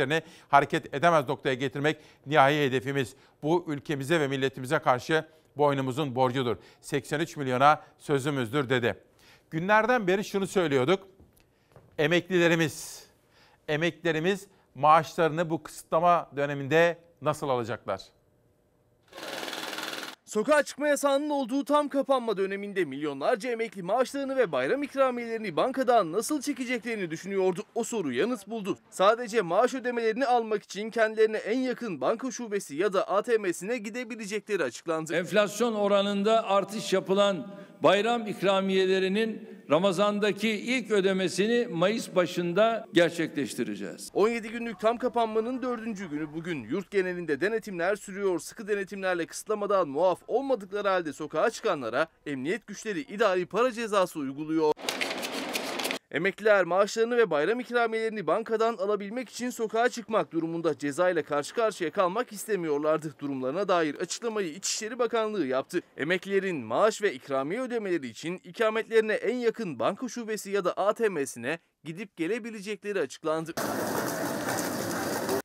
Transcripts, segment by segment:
eksiklerini hareket edemez noktaya getirmek nihai hedefimiz. Bu ülkemize ve milletimize karşı boynumuzun borcudur. 83 milyona sözümüzdür dedi. Günlerden beri şunu söylüyorduk. Emeklilerimiz, emeklerimiz, maaşlarını bu kısıtlama döneminde nasıl alacaklar? Sokağa çıkma yasağının olduğu tam kapanma döneminde milyonlarca emekli maaşlarını ve bayram ikramiyelerini bankadan nasıl çekeceklerini düşünüyordu. O soru yanıt buldu. Sadece maaş ödemelerini almak için kendilerine en yakın banka şubesi ya da ATM'sine gidebilecekleri açıklandı. Enflasyon oranında artış yapılan bayram ikramiyelerinin Ramazan'daki ilk ödemesini Mayıs başında gerçekleştireceğiz. 17 günlük tam kapanmanın dördüncü günü bugün. Yurt genelinde denetimler sürüyor. Sıkı denetimlerle kısıtlamadan muaf olmadıkları halde sokağa çıkanlara emniyet güçleri idari para cezası uyguluyor. Emekliler maaşlarını ve bayram ikramiyelerini bankadan alabilmek için sokağa çıkmak durumunda ceza ile karşı karşıya kalmak istemiyorlardı. Durumlarına dair açıklamayı İçişleri Bakanlığı yaptı. Emeklilerin maaş ve ikramiye ödemeleri için ikametlerine en yakın banka şubesi ya da ATM'sine gidip gelebilecekleri açıklandı.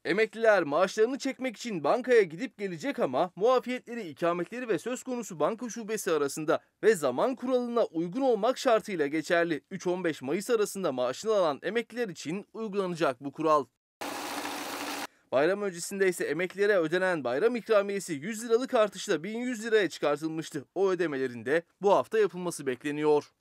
Emekliler maaşlarını çekmek için bankaya gidip gelecek ama muafiyetleri, ikametleri ve söz konusu banka şubesi arasında ve zaman kuralına uygun olmak şartıyla geçerli 3-15 Mayıs arasında maaşını alan emekliler için uygulanacak bu kural. Bayram öncesinde ise emeklilere ödenen bayram ikramiyesi 100 liralık artışla 1100 liraya çıkartılmıştı. O ödemelerin de bu hafta yapılması bekleniyor.